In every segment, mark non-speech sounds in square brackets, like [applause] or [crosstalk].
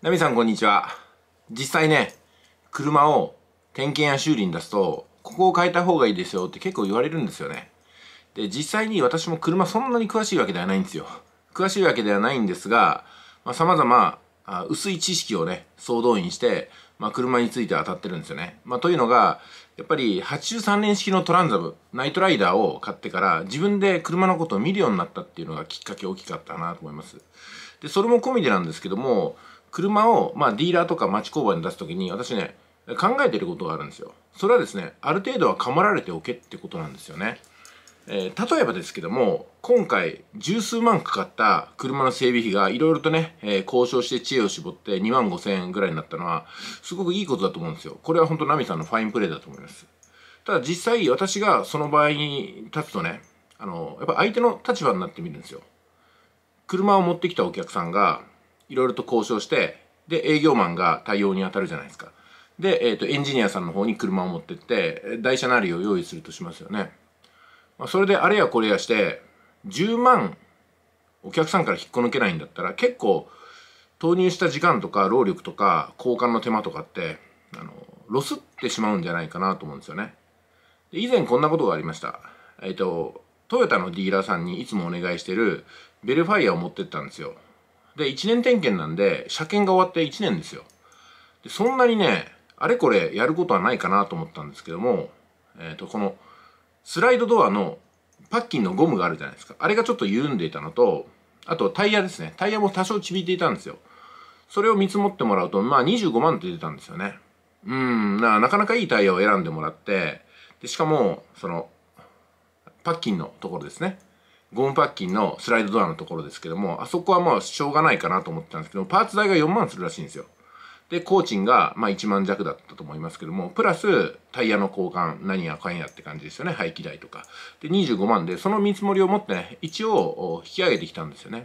ナミさんこんにちは。実際ね、車を点検や修理に出すと、ここを変えた方がいいですよって結構言われるんですよね。で、実際に私も車そんなに詳しいわけではないんですよ。詳しいわけではないんですが、まあ、様々あ薄い知識をね、総動員して、まあ、車について当たってるんですよね。まあ、というのが、やっぱり83年式のトランザム、ナイトライダーを買ってから自分で車のことを見るようになったっていうのがきっかけ大きかったなと思います。で、それも込みでなんですけども、車を、まあ、ディーラーとか町工場に出すときに、私ね、考えてることがあるんですよ。それはですね、ある程度は構られておけってことなんですよね。えー、例えばですけども、今回、十数万かかった車の整備費が、いろいろとね、えー、交渉して知恵を絞って2万5千円ぐらいになったのは、すごくいいことだと思うんですよ。これは本当ナミさんのファインプレーだと思います。ただ実際、私がその場合に立つとね、あの、やっぱ相手の立場になってみるんですよ。車を持ってきたお客さんが、いろいろと交渉して、で、営業マンが対応に当たるじゃないですか。で、えっ、ー、と、エンジニアさんの方に車を持ってって、台車なりを用意するとしますよね。まあ、それであれやこれやして、10万お客さんから引っこ抜けないんだったら、結構、投入した時間とか労力とか交換の手間とかってあのロスってしまうんじゃないかなと思うんですよね。で以前こんなことがありました。えっ、ー、とトヨタのディーラーさんにいつもお願いしてるベルファイアを持ってったんですよ。で、1年点検なんで、車検が終わって1年ですよ。で、そんなにね、あれこれやることはないかなと思ったんですけども、えっ、ー、と、この、スライドドアのパッキンのゴムがあるじゃないですか。あれがちょっと緩んでいたのと、あとタイヤですね。タイヤも多少ちびいていたんですよ。それを見積もってもらうと、まあ25万って出たんですよね。うん、なかなかいいタイヤを選んでもらって、で、しかも、その、パッキンのところですね。ゴムパッキンのスライドドアのところですけども、あそこはもうしょうがないかなと思ってたんですけど、パーツ代が4万するらしいんですよ。で、工賃が、まあ、1万弱だったと思いますけども、プラスタイヤの交換、何やかんやって感じですよね、排気代とか。で、25万で、その見積もりを持ってね、一応引き上げてきたんですよね。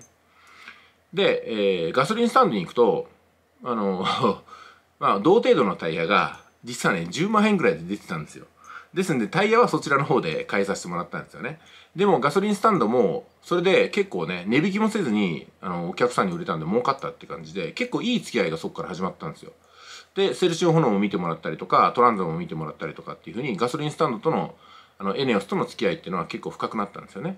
で、えー、ガソリンスタンドに行くと、あの [laughs] まあ、同程度のタイヤが、実はね、10万円ぐらいで出てたんですよ。ですんでタイヤはそちらの方で変えさせてもらったんですよね。でもガソリンスタンドも、それで結構ね、値引きもせずに、あの、お客さんに売れたんで儲かったって感じで、結構いい付き合いがそこから始まったんですよ。で、セルシオ炎も見てもらったりとか、トランザも見てもらったりとかっていうふうに、ガソリンスタンドとの、あの、エネオスとの付き合いっていうのは結構深くなったんですよね。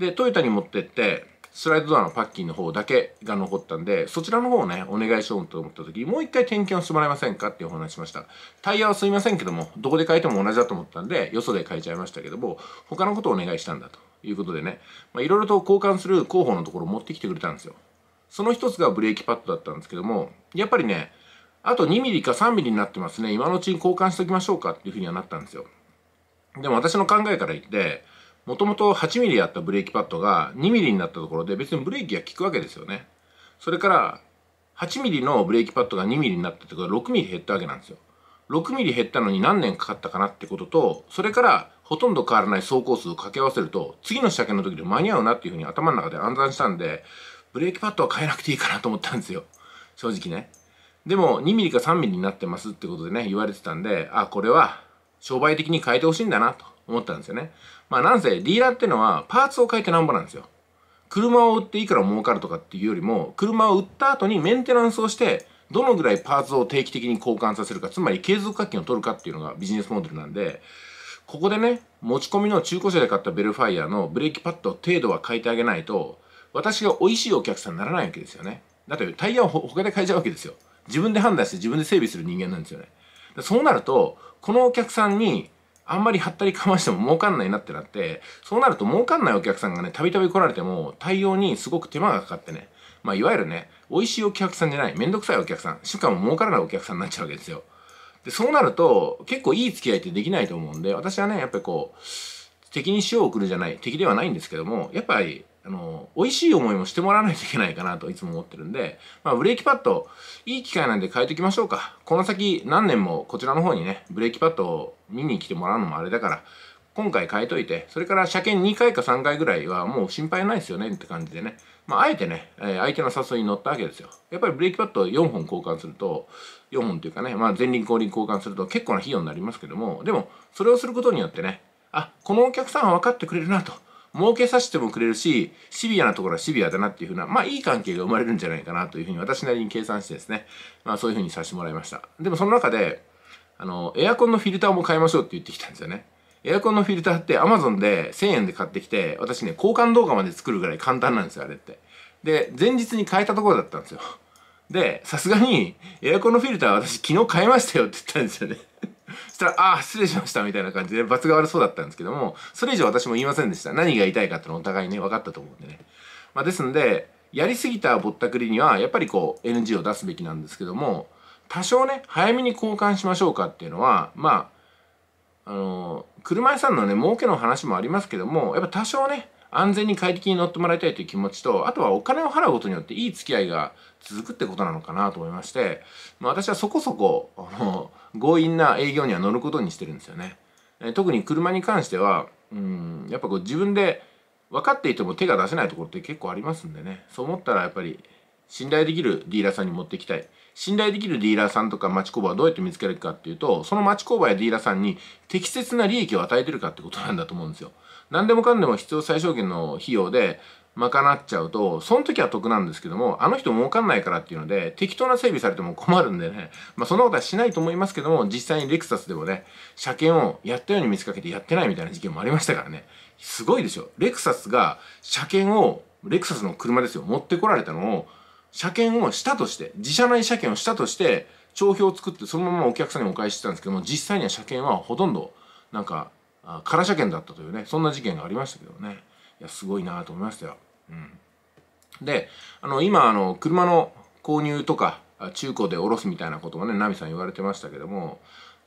で、トヨタに持ってって、スライドドアのパッキンの方だけが残ったんで、そちらの方をね、お願いしようと思った時、もう一回点検をしてもらえませんかっていうお話しました。タイヤはすいませんけども、どこで変えても同じだと思ったんで、よそで変えちゃいましたけども、他のことをお願いしたんだということでね、まいろいろと交換する候補のところを持ってきてくれたんですよ。その一つがブレーキパッドだったんですけども、やっぱりね、あと2ミリか3ミリになってますね。今のうちに交換しときましょうかっていうふうにはなったんですよ。でも私の考えから言って、もともと 8mm やったブレーキパッドが 2mm になったところで別にブレーキが効くわけですよね。それから 8mm のブレーキパッドが 2mm になったってことは 6mm 減ったわけなんですよ。6mm 減ったのに何年かかったかなってことと、それからほとんど変わらない走行数を掛け合わせると、次の車検の時で間に合うなっていうふうに頭の中で暗算したんで、ブレーキパッドは変えなくていいかなと思ったんですよ。正直ね。でも 2mm か 3mm になってますってことでね、言われてたんで、あ、これは商売的に変えてほしいんだなと思ったんですよね。まあなんせディーラーってのはパーツを変えてなんぼなんですよ。車を売っていくら儲かるとかっていうよりも、車を売った後にメンテナンスをして、どのぐらいパーツを定期的に交換させるか、つまり継続課金を取るかっていうのがビジネスモデルなんで、ここでね、持ち込みの中古車で買ったベルファイアのブレーキパッド程度は変えてあげないと、私が美味しいお客さんにならないわけですよね。だってタイヤを他で変えちゃうわけですよ。自分で判断して自分で整備する人間なんですよね。そうなるとこのお客さんにあんまりはったりかましても儲かんないなってなってそうなると儲かんないお客さんがねたびたび来られても対応にすごく手間がかかってねまあいわゆるね美味しいお客さんじゃないめんどくさいお客さんしかも儲からないお客さんになっちゃうわけですよでそうなると結構いい付き合いってできないと思うんで私はねやっぱりこう敵に塩を送るじゃない敵ではないんですけどもやっぱりあの、美味しい思いもしてもらわないといけないかなといつも思ってるんで、まあ、ブレーキパッド、いい機会なんで変えておきましょうか。この先何年もこちらの方にね、ブレーキパッドを見に来てもらうのもあれだから、今回変えといて、それから車検2回か3回ぐらいはもう心配ないですよねって感じでね。まあ、あえてね、えー、相手の誘いに乗ったわけですよ。やっぱりブレーキパッド4本交換すると、4本というかね、まあ、前輪後輪交換すると結構な費用になりますけども、でも、それをすることによってね、あ、このお客さんは分かってくれるなと。儲けさせてもくれるし、シビアなところはシビアだなっていうふうな、まあいい関係が生まれるんじゃないかなというふうに私なりに計算してですね、まあそういうふうにさせてもらいました。でもその中で、あの、エアコンのフィルターも買いましょうって言ってきたんですよね。エアコンのフィルターって Amazon で1000円で買ってきて、私ね、交換動画まで作るぐらい簡単なんですよ、あれって。で、前日に変えたところだったんですよ。で、さすがに、エアコンのフィルター私昨日買いましたよって言ったんですよねそしたら、ああ、失礼しましたみたいな感じで罰が悪そうだったんですけども、それ以上私も言いませんでした。何が言いたいかってのお互いね、分かったと思うんでね。まあ、ですんで、やりすぎたぼったくりには、やっぱりこう、NG を出すべきなんですけども、多少ね、早めに交換しましょうかっていうのは、まあ、あのー、車屋さんのね、儲けの話もありますけども、やっぱ多少ね、安全に快適に乗ってもらいたいという気持ちと、あとはお金を払うことによっていい付き合いが続くってことなのかなと思いまして、まあ私はそこそこ、あの、強引な営業には乗ることにしてるんですよね。え特に車に関してはうんやっぱこう自分で分かっていても手が出せないところって結構ありますんでねそう思ったらやっぱり信頼できるディーラーさんに持ってきたい信頼できるディーラーさんとか町工場はどうやって見つけるかっていうとその町工場やディーラーさんに適切な利益を与えてるかってことなんだと思うんですよ何でもかんでも必要最小限の費用で賄っちゃうと、その時は得なんですけども、あの人儲かんないからっていうので、適当な整備されても困るんでね、まあそんなことはしないと思いますけども、実際にレクサスでもね、車検をやったように見せかけてやってないみたいな事件もありましたからね、すごいでしょ。レクサスが車検を、レクサスの車ですよ、持ってこられたのを、車検をしたとして、自社内車検をしたとして、帳票を作ってそのままお客さんにお返ししてたんですけども、実際には車検はほとんど、なんか、空車券だったというねそんな事件がありましたけどねいやすごいなと思いましたよ。うん、であの今あの車の購入とか中古で下ろすみたいなこともねナミさん言われてましたけども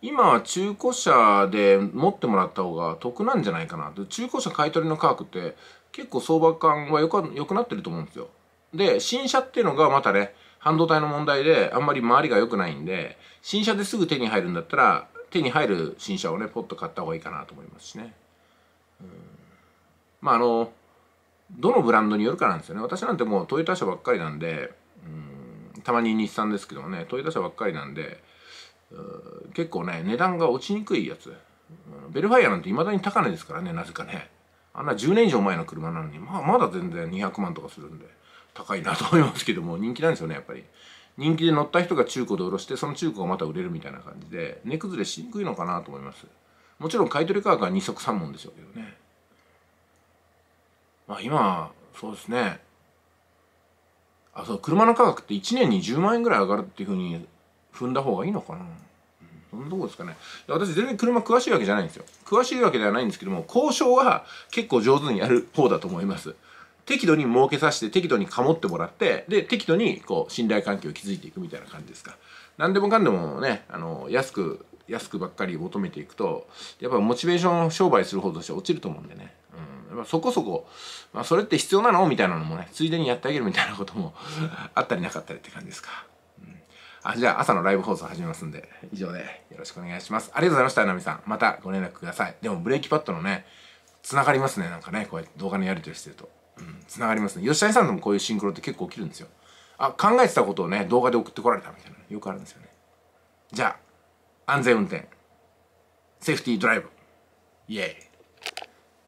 今は中古車で持ってもらった方が得なんじゃないかなと中古車買取の価格って結構相場感はよくくなってると思うんですよ。で新車っていうのがまたね半導体の問題であんまり周りが良くないんで新車ですぐ手に入るんだったら手に入る新車をねポッと買った方がいいかなと思いますしね、うん、まああのどのブランドによるかなんですよね私なんてもうトヨタ車ばっかりなんで、うん、たまに日産ですけどもねトヨタ車ばっかりなんで、うん、結構ね値段が落ちにくいやつ、うん、ベルファイアなんていまだに高値ですからねなぜかねあんな10年以上前の車なのに、まあ、まだ全然200万とかするんで高いなと思いますけども人気なんですよねやっぱり。人気で乗った人が中古で下ろしてその中古がまた売れるみたいな感じで値崩れしにくいのかなと思いますもちろん買取価格は二足三門でしょうけどねまあ今そうですねあそう車の価格って1年に10万円ぐらい上がるっていうふうに踏んだ方がいいのかなそんなとこですかね。私全然車詳しいわけじゃないんですよ。詳しいわけではないんですけども、交渉は結構上手にやる方だと思います。適度に儲けさせて適度にかもってもらってで適度にこう信頼関係を築いていくみたいな感じですか何でもかんでもねあの安く安くばっかり求めていくとやっぱモチベーションを商売する方として落ちると思うんでね、うん、やっぱそこそこ、まあ、それって必要なのみたいなのもねついでにやってあげるみたいなことも [laughs] あったりなかったりって感じですか、うん、あじゃあ朝のライブ放送始めますんで以上でよろしくお願いしますありがとうございました奈美さんまたご連絡くださいでもブレーキパッドのねつながりますねなんかねこうやって動画のやり取りしてるとつながりますね吉谷さんでもこういうシンクロって結構起きるんですよあ考えてたことをね動画で送ってこられたみたいなよくあるんですよねじゃあ安全運転セーフティードライブイエーイ